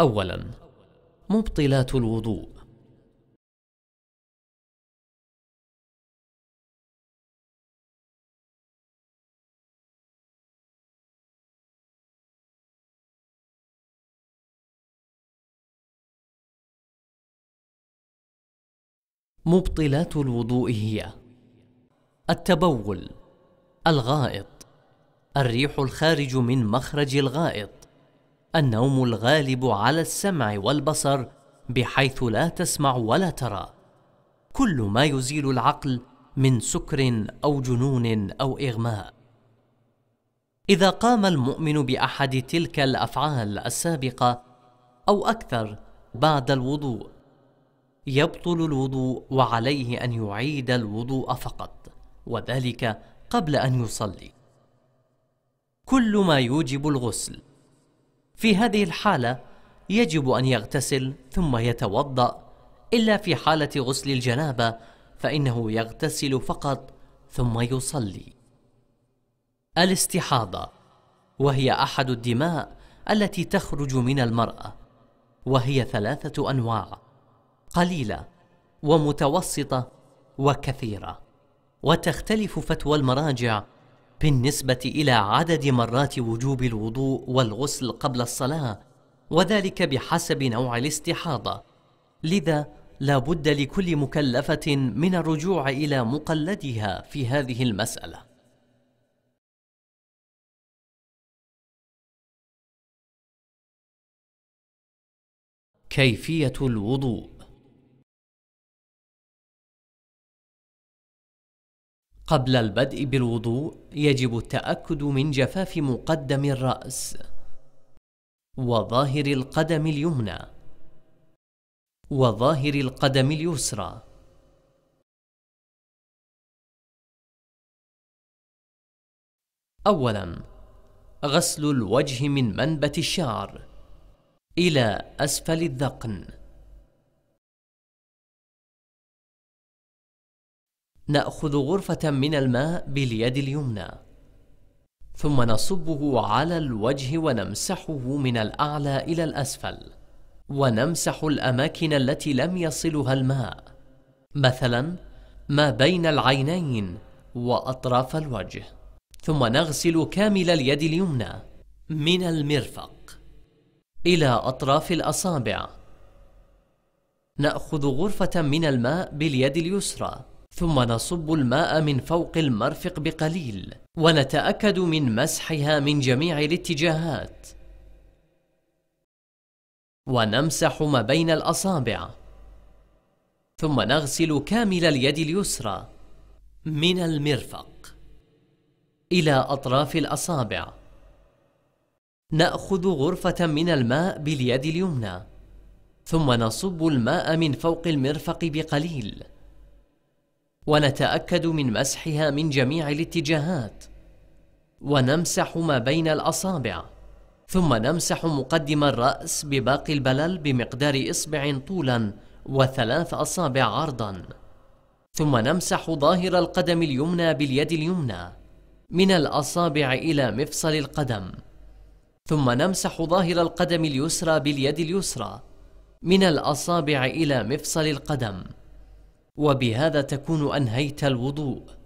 اولا مبطلات الوضوء مبطلات الوضوء هي التبول الغائط الريح الخارج من مخرج الغائط النوم الغالب على السمع والبصر بحيث لا تسمع ولا ترى كل ما يزيل العقل من سكر او جنون او اغماء اذا قام المؤمن باحد تلك الافعال السابقه او اكثر بعد الوضوء يبطل الوضوء وعليه ان يعيد الوضوء فقط وذلك قبل ان يصلي كل ما يوجب الغسل في هذه الحالة يجب أن يغتسل ثم يتوضأ إلا في حالة غسل الجنابة فإنه يغتسل فقط ثم يصلي. الاستحاضة وهي أحد الدماء التي تخرج من المرأة وهي ثلاثة أنواع قليلة ومتوسطة وكثيرة وتختلف فتوى المراجع بالنسبة إلى عدد مرات وجوب الوضوء والغسل قبل الصلاة وذلك بحسب نوع الاستحاضة لذا لا بد لكل مكلفة من الرجوع إلى مقلدها في هذه المسألة كيفية الوضوء قبل البدء بالوضوء يجب التأكد من جفاف مقدم الرأس وظاهر القدم اليمنى وظاهر القدم اليسرى أولاً غسل الوجه من منبت الشعر إلى أسفل الذقن ناخذ غرفه من الماء باليد اليمنى ثم نصبه على الوجه ونمسحه من الاعلى الى الاسفل ونمسح الاماكن التي لم يصلها الماء مثلا ما بين العينين واطراف الوجه ثم نغسل كامل اليد اليمنى من المرفق الى اطراف الاصابع ناخذ غرفه من الماء باليد اليسرى ثم نصب الماء من فوق المرفق بقليل ونتاكد من مسحها من جميع الاتجاهات ونمسح ما بين الاصابع ثم نغسل كامل اليد اليسرى من المرفق الى اطراف الاصابع ناخذ غرفه من الماء باليد اليمنى ثم نصب الماء من فوق المرفق بقليل ونتاكد من مسحها من جميع الاتجاهات ونمسح ما بين الاصابع ثم نمسح مقدم الراس بباقي البلل بمقدار اصبع طولا وثلاث اصابع عرضا ثم نمسح ظاهر القدم اليمنى باليد اليمنى من الاصابع الى مفصل القدم ثم نمسح ظاهر القدم اليسرى باليد اليسرى من الاصابع الى مفصل القدم وبهذا تكون أنهيت الوضوء